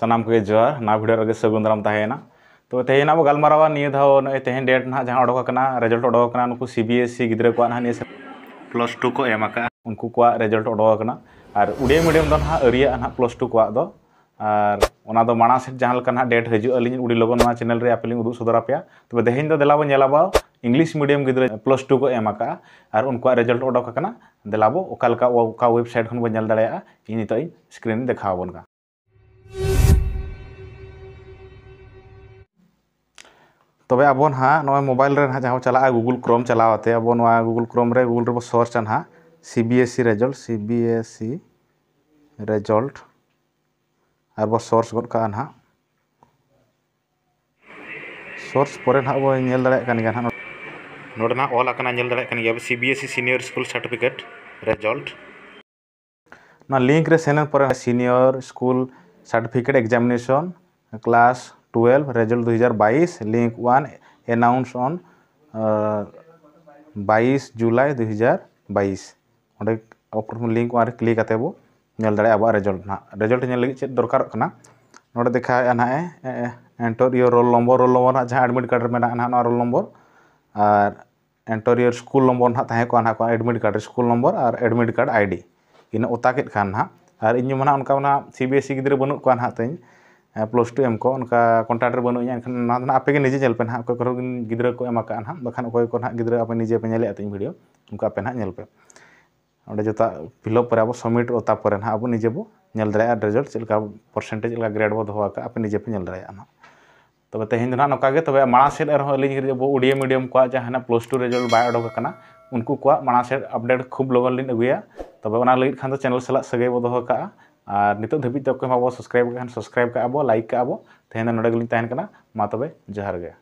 सामना को जोहर ना भिडियो सगुन दाराम तेना तो तेहेन गलमारा नि तेहन डेट ना जहाँ उड़ोकना रेजल्ट उड़ोकना सीबीएसई गिद्रे को ना प्लस टू को एम का उनको रेजल्ट उड़ोकना और उड़िया मीडियम दो ना अरिया ना हाँ प्लस टू को और माना सेट जहाँ डेट हजू अली उड़ी लगन चैनल आपे उदू सदरपे तब तेहन देलाबो नाबाओ इंग्लिश मीडियम गिद्र प्लस टू को एम का और उनको रेजल्ट उड़ोकना देलाबो वेबसाइट खन बो दिन स्क्रीन देखा तब अब ना मोबाइल जहाँ चला गूगल क्रोम चलाते अब गूगल क्रोम रे गूगल रे सर्चा ना C B S C result C B S C result और बो सर्च गद का ना सर्च पर ना बो दान ना ऑल दान C B S C senior school certificate result ना लिंक रे सेन पर senior school certificate examination class twelve result दो हज़ार बाईस लिंक वन एनाउंस ऑन बस जुलाई दो हज़ार बाईस अंडे लिंक वन क्लिक बोल दाड़ा अब रेजल्ट ना रेजल्ट चेक दरकार नोट देखा ना enter your roll number roll number जहाँ एडमिट कार्ड में ना रोल नम्बर और एंटर योर स्कूल नम्बर नाक एडमिट कार्ड स्कूल नम्बर और एडमिट कार्ड आई डी इन उतक ना और इन जो सी बी एस सी गुद्रे बनू को ना तीन प्लस हाँ, टू एम को कन्टाक्टर बनूँ एनखान आप निजे जेलपे ना अको ग्रा को ना बखान अको को ना ग्रा निजे पे तीन भिडियो उनका आपे नापे अंत जो फिलअप पर सबमिट ओता पर ना अब निजे बोल दाया रिजल्ट चलकर पर्सेंटेज चलकर ग्रेड बो दाक आप निजे पे ना तब तेज ना ना तब माड़ से उड़िया मीडियम को जहाँ प्लस टू रिजल्ट बै उडोकना उनको माड़ से अपडेट खूब लगन लगे तब खान चैनल सला सगे बो दाक ᱟᱨ ᱱᱤᱛᱚᱜ ᱫᱷᱟᱹᱵᱤᱡ ᱛᱮ ᱚᱠᱚᱭ ᱦᱚᱸ ᱵᱟᱵᱚ ᱥᱟᱵᱥᱠᱨᱟᱭᱤᱵ ᱠᱟᱜ ᱠᱷᱟᱱ ᱥᱟᱵᱥᱠᱨᱟᱭᱤᱵ ᱠᱟᱜᱼᱟ ᱵᱚ ᱞᱟᱭᱤᱠ ᱠᱟᱜᱼᱟ ᱵᱚ ᱛᱮᱦᱮᱧ ᱫᱚ ᱱᱚᱰᱮ ᱜᱮᱞᱤᱧ ᱛᱟᱦᱮᱱ ᱠᱟᱱᱟ ᱢᱟ ᱛᱚᱵᱮ ᱡᱚᱦᱟᱨ ᱜᱮ